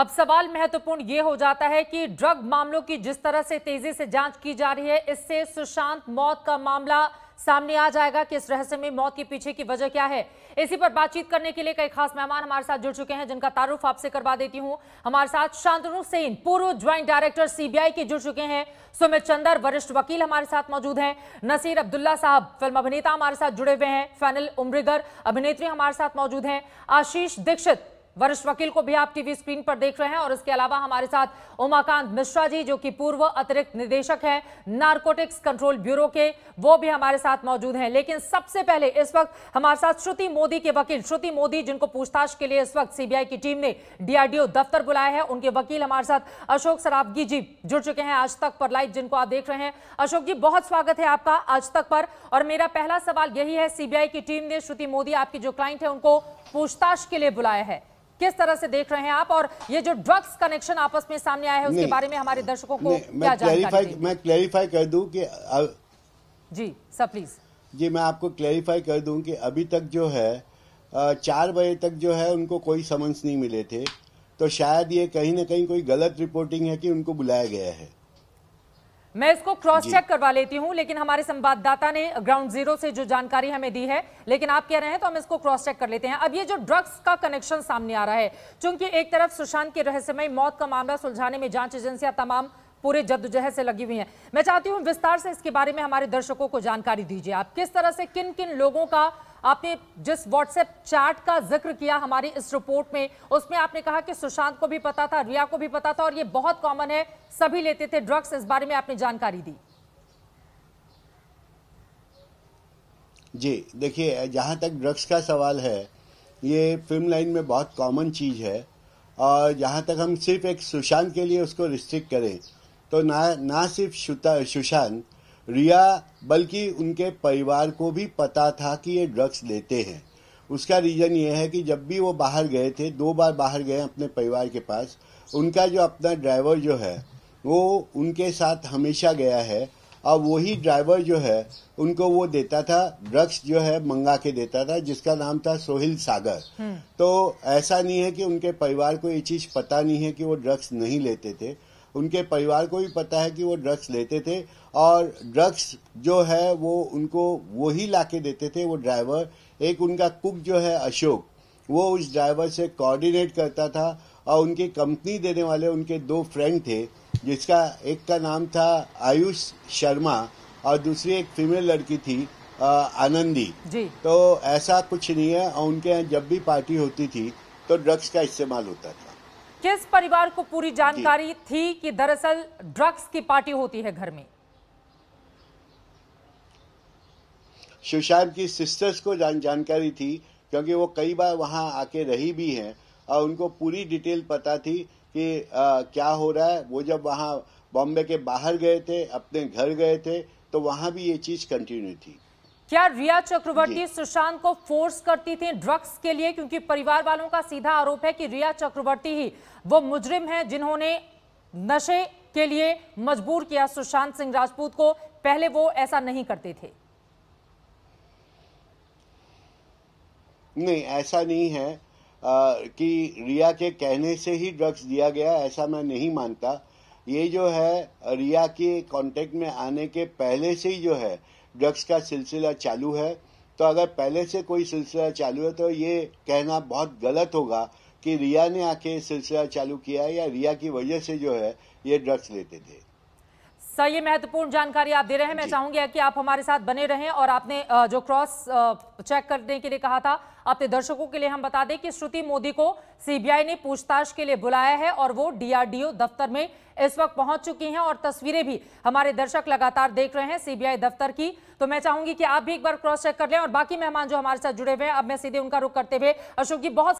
अब सवाल महत्वपूर्ण ये हो जाता है कि ड्रग मामलों की जिस तरह से तेजी से जांच की जा रही है इससे सुशांत मौत का मामला सामने आ जाएगा कि इस रहस्य में मौत के पीछे की वजह क्या है इसी पर बातचीत करने के लिए कई खास मेहमान हमारे साथ जुड़ चुके हैं जिनका तारुफ आपसे करवा देती हूं हमारे साथ शांतनु सेन पूर्व ज्वाइंट डायरेक्टर सीबीआई के जुड़ चुके हैं सुमित चंदर वरिष्ठ वकील हमारे साथ मौजूद हैं नसीर अब्दुल्ला साहब फिल्म अभिनेता हमारे साथ जुड़े हुए हैं फैनल उम्रिगर अभिनेत्री हमारे साथ मौजूद है आशीष दीक्षित वरिष्ठ वकील को भी आप टीवी स्क्रीन पर देख रहे हैं और इसके अलावा हमारे साथ उमाकांत मिश्रा जी जो कि पूर्व अतिरिक्त निदेशक हैं नारकोटिक्स कंट्रोल ब्यूरो के वो भी हमारे साथ मौजूद हैं लेकिन सबसे पहले इस वक्त हमारे साथ श्रुति मोदी के वकील श्रुति मोदी जिनको पूछताछ के लिए इस वक्त सीबीआई की टीम ने डीआरडीओ दफ्तर बुलाया है उनके वकील हमारे साथ अशोक सराबगी जी जुड़ चुके हैं आज तक पर लाइव जिनको आप देख रहे हैं अशोक जी बहुत स्वागत है आपका आज तक पर और मेरा पहला सवाल यही है सीबीआई की टीम ने श्रुति मोदी आपकी जो क्लाइंट है उनको पूछताछ के लिए बुलाया है किस तरह से देख रहे हैं आप और ये जो ड्रग्स कनेक्शन आपस में सामने आया है उसके बारे में हमारे दर्शकों को मैं क्लैरिफाई कर दूं कि जी सर प्लीज जी मैं आपको क्लैरिफाई कर दूं कि अभी तक जो है चार बजे तक जो है उनको कोई समन्स नहीं मिले थे तो शायद ये कहीं ना कहीं कोई गलत रिपोर्टिंग है कि उनको बुलाया गया है मैं इसको क्रॉस चेक करवा लेती हूं लेकिन हमारे संवाददाता ने ग्राउंड जीरो से जो जानकारी हमें दी है लेकिन आप कह रहे हैं तो हम इसको क्रॉस चेक कर लेते हैं अब ये जो ड्रग्स का कनेक्शन सामने आ रहा है चूंकि एक तरफ सुशांत के रहस्यमय मौत का मामला सुलझाने में जांच एजेंसियां तमाम पूरे जद्दोजहद से लगी हुई है मैं चाहती हूँ विस्तार से इसके बारे में हमारे दर्शकों को जानकारी दीजिए आप किस तरह से किन किन लोगों का आपने जिस व्हाट्सएप चैट का जिक्र किया हमारी इस रिपोर्ट में उसमें आपने कहा कि सुशांत को भी पता था रिया को भी पता था और ये बहुत कॉमन है सभी लेते थे ड्रग्स इस बारे में आपने जानकारी दी जी देखिए जहाँ तक ड्रग्स का सवाल है ये फिल्म लाइन में बहुत कॉमन चीज़ है और जहाँ तक हम सिर्फ एक सुशांत के लिए उसको रिस्ट्रिक्ट करें तो ना ना सिर्फ सुशांत रिया बल्कि उनके परिवार को भी पता था कि ये ड्रग्स लेते हैं उसका रीज़न ये है कि जब भी वो बाहर गए थे दो बार बाहर गए अपने परिवार के पास उनका जो अपना ड्राइवर जो है वो उनके साथ हमेशा गया है और वही ड्राइवर जो है उनको वो देता था ड्रग्स जो है मंगा के देता था जिसका नाम था सोहिल सागर हम्म। तो ऐसा नहीं है कि उनके परिवार को ये चीज़ पता नहीं है कि वो ड्रग्स नहीं लेते थे उनके परिवार को भी पता है कि वो ड्रग्स लेते थे और ड्रग्स जो है वो उनको वो ही ला के देते थे वो ड्राइवर एक उनका कुक जो है अशोक वो उस ड्राइवर से कोऑर्डिनेट करता था और उनकी कंपनी देने वाले उनके दो फ्रेंड थे जिसका एक का नाम था आयुष शर्मा और दूसरी एक फीमेल लड़की थी आनंदी जी। तो ऐसा कुछ नहीं है और उनके यहाँ जब भी पार्टी होती थी तो ड्रग्स का इस्तेमाल होता था किस परिवार को पूरी जानकारी थी कि दरअसल ड्रग्स की पार्टी होती है घर में शिवशाम की सिस्टर्स को जान जानकारी थी क्योंकि वो कई बार वहां आके रही भी हैं और उनको पूरी डिटेल पता थी कि आ, क्या हो रहा है वो जब वहां बॉम्बे के बाहर गए थे अपने घर गए थे तो वहां भी ये चीज़ कंटिन्यू थी क्या रिया चक्रवर्ती सुशांत को फोर्स करती थी ड्रग्स के लिए क्योंकि परिवार वालों का सीधा आरोप है कि रिया चक्रवर्ती ही वो मुजरिम है जिन्होंने नशे के लिए मजबूर किया सुशांत सिंह राजपूत को पहले वो ऐसा नहीं करते थे नहीं ऐसा नहीं है आ, कि रिया के कहने से ही ड्रग्स दिया गया ऐसा मैं नहीं मानता ये जो है रिया के कांटेक्ट में आने के पहले से ही जो है ड्रग्स का सिलसिला चालू है तो अगर पहले से कोई सिलसिला चालू है तो ये कहना बहुत गलत होगा कि रिया ने आके सिलसिला चालू किया या रिया की वजह से जो है ये ड्रग्स लेते थे सर ये महत्वपूर्ण जानकारी आप दे रहे हैं मैं चाहूंगी कि आप हमारे साथ बने रहें और आपने जो क्रॉस चेक करने के लिए कहा था अपने दर्शकों के लिए हम बता दें कि श्रुति मोदी को सीबीआई ने पूछताछ के लिए बुलाया है और वो डीआरडीओ दफ्तर में इस वक्त पहुंच चुकी हैं और तस्वीरें भी हमारे दर्शक लगातार देख रहे हैं सीबीआई दफ्तर की तो मैं चाहूंगी कि आप भी एक बार क्रॉस चेक कर लें और बाकी मेहमान जो हमारे साथ जुड़े हुए हैं अब मैं सीधे उनका रुख करते हुए अशोक जी बहुत